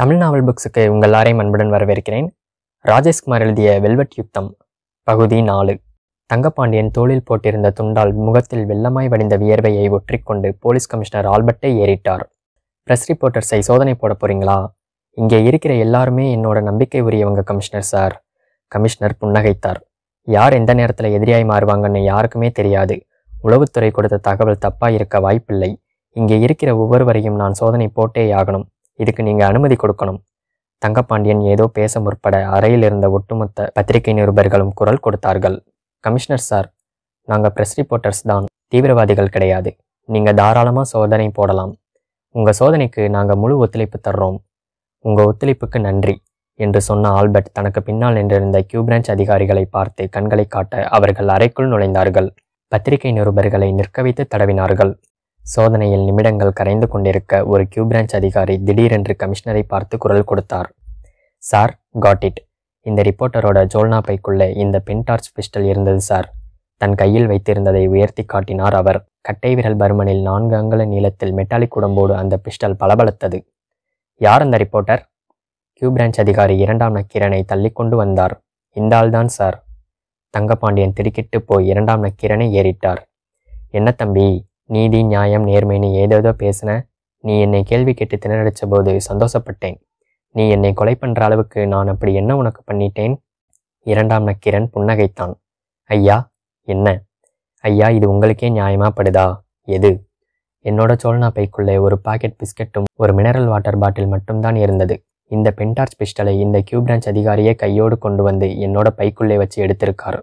தமிழ் நாவல் புக்ஸுக்கு உங்கள் எல்லாரையும் அன்புடன் வரவேற்கிறேன் ராஜேஷ்குமார் எழுதிய வெல்வெட் யுத்தம் பகுதி நாலு தங்கப்பாண்டியன் தோளில் போட்டிருந்த துண்டால் முகத்தில் வெள்ளமாய் வடிந்த வியர்வையை ஒற்றிக்கொண்டு போலீஸ் கமிஷனர் ஆல்பர்ட்டை ஏறிட்டார் ப்ரெஸ் ரிப்போர்ட்டர்ஸை சோதனை போட போறீங்களா இங்கே இருக்கிற எல்லாருமே என்னோட நம்பிக்கை உரியவங்க கமிஷனர் சார் கமிஷனர் புன்னகைத்தார் யார் எந்த நேரத்தில் எதிரியாய் மாறுவாங்கன்னு யாருக்குமே தெரியாது உளவுத்துறை கொடுத்த தகவல் தப்பாக இருக்க வாய்ப்பில்லை இங்கே இருக்கிற ஒவ்வொருவரையும் நான் சோதனை போட்டே ஆகணும் இதுக்கு நீங்கள் அனுமதி கொடுக்கணும் தங்கப்பாண்டியன் ஏதோ பேச முற்பட அறையில் இருந்த ஒட்டுமொத்த பத்திரிகை நிருபர்களும் குரல் கொடுத்தார்கள் கமிஷனர் சார் நாங்கள் ப்ரெஸ் ரிப்போர்ட்டர்ஸ் தான் தீவிரவாதிகள் கிடையாது நீங்கள் தாராளமாக சோதனை போடலாம் உங்கள் சோதனைக்கு நாங்கள் முழு ஒத்துழைப்பு தர்றோம் உங்கள் ஒத்துழைப்புக்கு நன்றி என்று சொன்ன ஆல்பர்ட் தனக்கு பின்னால் நின்றிருந்த கியூ பிரான்ச் அதிகாரிகளை பார்த்து கண்களை காட்ட அவர்கள் அறைக்குள் நுழைந்தார்கள் பத்திரிகை நிருபர்களை நிற்க வைத்து தடவினார்கள் சோதனையில் நிமிடங்கள் கரைந்து கொண்டிருக்க ஒரு கியூ பிரான்ச் அதிகாரி திடீரென்று கமிஷனரை பார்த்து குரல் கொடுத்தார் சார் காட் இட் இந்த ரிப்போர்ட்டரோட ஜோல்னா பைக்குள்ளே இந்த பென்டார்ச் பிஸ்டல் இருந்தது சார் தன் கையில் வைத்திருந்ததை உயர்த்தி காட்டினார் அவர் கட்டை விரல் பருமனில் நான்கு அங்கல நீளத்தில் மெட்டாலிக் உடம்போடு அந்த பிஸ்டல் பளபளத்தது யார் அந்த ரிப்போர்ட்டர் கியூ பிரான்ச் அதிகாரி இரண்டாம் நக்கீரனை தள்ளி கொண்டு வந்தார் இந்தால்தான் சார் தங்கபாண்டியன் திருக்கிட்டு போய் இரண்டாம் நக்கீரனை ஏறிட்டார் என்ன தம்பி நீதி நியாயம் நேர்மைன்னு ஏதேதோ பேசின நீ என்னை கேள்வி கேட்டு திணறடிச்ச போது சந்தோஷப்பட்டேன் நீ என்னை கொலை பண்ணுற அளவுக்கு நான் அப்படி என்ன உனக்கு பண்ணிட்டேன் இரண்டாம் நக்கிரன் புன்னகைத்தான் ஐயா என்ன ஐயா இது உங்களுக்கே நியாயமா படுதா எது என்னோட சோழனா பைக்குள்ளே ஒரு பாக்கெட் பிஸ்கட்டும் ஒரு மினரல் வாட்டர் பாட்டில் மட்டும்தான் இருந்தது இந்த பென்டார்ச் பிஸ்டலை இந்த கியூ பிரான்ச் அதிகாரியே கையோடு கொண்டு வந்து என்னோட பைக்குள்ளே வச்சு எடுத்திருக்கார்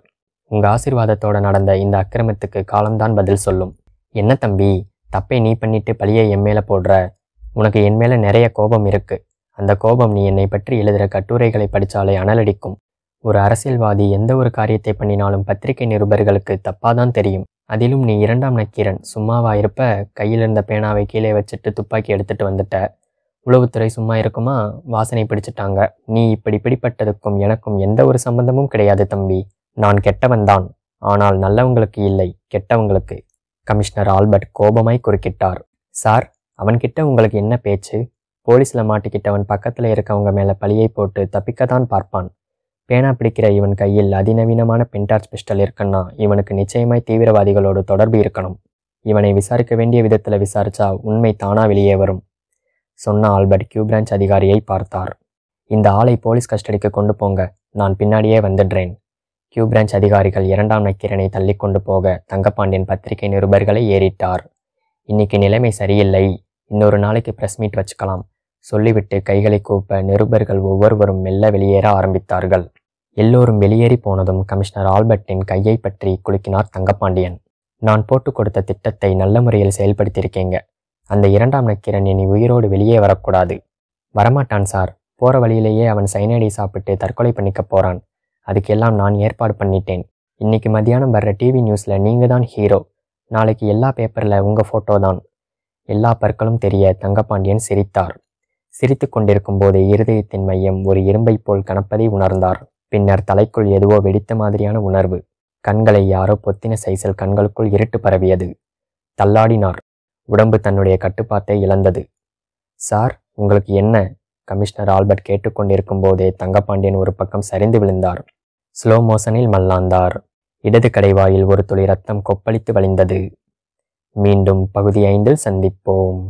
உங்கள் ஆசிர்வாதத்தோடு நடந்த இந்த அக்கிரமத்துக்கு காலம்தான் பதில் சொல்லும் என்ன தம்பி தப்பை நீ பண்ணிட்டு பழியை என் மேலே போடுற உனக்கு என் மேலே நிறைய கோபம் இருக்கு அந்த கோபம் நீ என்னை பற்றி எழுதுகிற கட்டுரைகளை படித்தாலே அனலடிக்கும் ஒரு அரசியல்வாதி எந்த ஒரு காரியத்தை பண்ணினாலும் பத்திரிகை நிருபர்களுக்கு தப்பாதான் தெரியும் அதிலும் நீ இரண்டாம் நக்கீரன் சும்மாவா இருப்ப கையில் இருந்த பேனாவை கீழே வச்சுட்டு துப்பாக்கி எடுத்துட்டு வந்துட்ட உளவுத்துறை சும்மா இருக்குமா வாசனை பிடிச்சிட்டாங்க நீ இப்படி பிடிப்பட்டதுக்கும் எனக்கும் எந்த ஒரு சம்பந்தமும் கிடையாது தம்பி நான் கெட்டவன்தான் ஆனால் நல்லவங்களுக்கு இல்லை கெட்டவங்களுக்கு கமிஷனர் ஆல்பர்ட் கோபமாய் குறுக்கிட்டார் சார் அவன்கிட்ட உங்களுக்கு என்ன பேச்சு போலீஸில் மாட்டிக்கிட்டவன் பக்கத்தில் இருக்கவங்க மேலே பழியை போட்டு தப்பிக்க தான் பார்ப்பான் பேனா பிடிக்கிற இவன் கையில் அதிநவீனமான பென்டார்ச் பிஸ்டல் இருக்குன்னா இவனுக்கு நிச்சயமாய் தீவிரவாதிகளோடு தொடர்பு இருக்கணும் இவனை விசாரிக்க வேண்டிய விதத்தில் விசாரிச்சா உண்மை தானா வெளியே வரும் சொன்ன ஆல்பர்ட் கியூ பிரான்ச் அதிகாரியை பார்த்தார் இந்த ஆளை போலீஸ் கஸ்டடிக்கு கொண்டு போங்க நான் பின்னாடியே வந்துடுறேன் கியூ பிரான்ச் அதிகாரிகள் இரண்டாம் நக்கீரனை தள்ளிக்கொண்டு போக தங்கப்பாண்டியன் பத்திரிகை நிருபர்களை ஏறிட்டார் இன்னைக்கு நிலைமை சரியில்லை இன்னொரு நாளைக்கு பிரஸ் மீட் வச்சுக்கலாம் சொல்லிவிட்டு கைகளை கூப்ப நிருபர்கள் ஒவ்வொருவரும் மெல்ல வெளியேற ஆரம்பித்தார்கள் எல்லோரும் வெளியேறி போனதும் கமிஷனர் ஆல்பர்ட்டின் கையை பற்றி குலுக்கினார் தங்கப்பாண்டியன் நான் போட்டு கொடுத்த திட்டத்தை நல்ல முறையில் செயல்படுத்தியிருக்கேங்க அந்த இரண்டாம் நக்கீரன் இனி உயிரோடு வெளியே வரக்கூடாது வரமாட்டான் சார் போற வழியிலேயே அவன் சைனடி சாப்பிட்டு தற்கொலை பண்ணிக்க போறான் அதுக்கெல்லாம் நான் ஏற்பாடு பண்ணிட்டேன் இன்னைக்கு மதியானம் வர்ற டிவி நியூஸில் நீங்கள் தான் ஹீரோ நாளைக்கு எல்லா பேப்பரில் உங்கள் ஃபோட்டோ தான் எல்லா பற்களும் தெரிய தங்கப்பாண்டியன் சிரித்தார் சிரித்து கொண்டிருக்கும் போது இருதயத்தின் மையம் ஒரு இரும்பை போல் கணப்பதை உணர்ந்தார் பின்னர் தலைக்குள் எதுவோ வெடித்த மாதிரியான உணர்வு கண்களை யாரோ பொத்தின சைசல் கண்களுக்குள் இருட்டு பரவியது தள்ளாடினார் உடம்பு தன்னுடைய கட்டுப்பாட்டை இழந்தது சார் உங்களுக்கு என்ன கமிஷனர் ஆல்பர்ட் கேட்டுக்கொண்டிருக்கும் போதே தங்கப்பாண்டியன் ஒரு பக்கம் சரிந்து விழுந்தார் ஸ்லோ மோஷனில் மல்லாந்தார் இடது கடைவாயில் ஒரு துளி ரத்தம் கொப்பளித்து வழிந்தது மீண்டும் பகுதி ஐந்தில் சந்திப்போம்